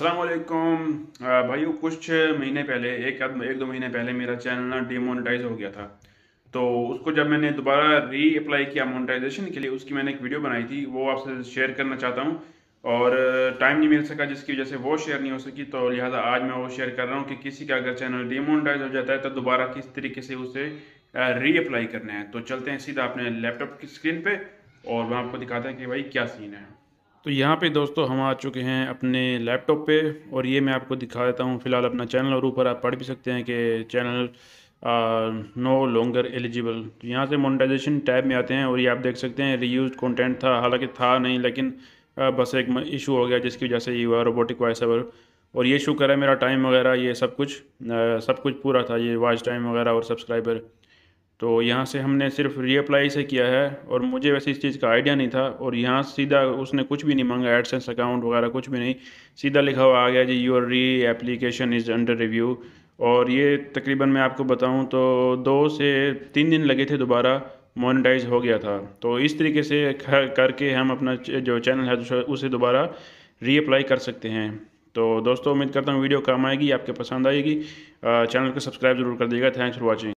वालेकुम भाई कुछ महीने पहले एक एक दो महीने पहले मेरा चैनल ना डीमोनेटाइज हो गया था तो उसको जब मैंने दोबारा री अप्लाई किया मोनेटाइजेशन के लिए उसकी मैंने एक वीडियो बनाई थी वो आपसे शेयर करना चाहता हूँ और टाइम नहीं मिल सका जिसकी वजह से वो शेयर नहीं हो सकी तो लिहाजा आज मैं वो शेयर कर रहा हूँ कि किसी का अगर चैनल डीमोनेटाइज हो जाता है तो दोबारा किस तरीके से उसे री अप्लाई करना है तो चलते हैं सीधा अपने लैपटॉप की स्क्रीन पर और मैं आपको दिखाते हैं कि भाई क्या सीन है तो यहाँ पे दोस्तों हम आ चुके हैं अपने लैपटॉप पे और ये मैं आपको दिखा देता हूँ फ़िलहाल अपना चैनल और ऊपर आप पढ़ भी सकते हैं कि चैनल नो लॉन्गर एलिजिबल तो यहाँ से मोनिटाइजेशन टैब में आते हैं और ये आप देख सकते हैं रीयूज कंटेंट था हालांकि था नहीं लेकिन आ, बस एक इशू हो गया जिसकी वजह से ये हुआ रोबोटिक वॉइस ओवर और ये शो करा मेरा टाइम वगैरह ये सब कुछ आ, सब कुछ पूरा था ये वॉच टाइम वगैरह और सब्सक्राइबर तो यहाँ से हमने सिर्फ रीअप्लाई से किया है और मुझे वैसे इस चीज़ का आइडिया नहीं था और यहाँ सीधा उसने कुछ भी नहीं मांगा एडसेंस अकाउंट वगैरह कुछ भी नहीं सीधा लिखा हुआ आ गया जी your re application is under review और ये तकरीबन मैं आपको बताऊँ तो दो से तीन दिन लगे थे दोबारा मोनिटाइज हो गया था तो इस तरीके से करके हम अपना जो चैनल है उसे दोबारा रीअप्लाई कर सकते हैं तो दोस्तों उम्मीद करता हूँ वीडियो काम आएगी आपके पसंद आएगी चैनल को सब्सक्राइब जरूर कर दीजिएगा थैंक्स फॉर वॉचिंग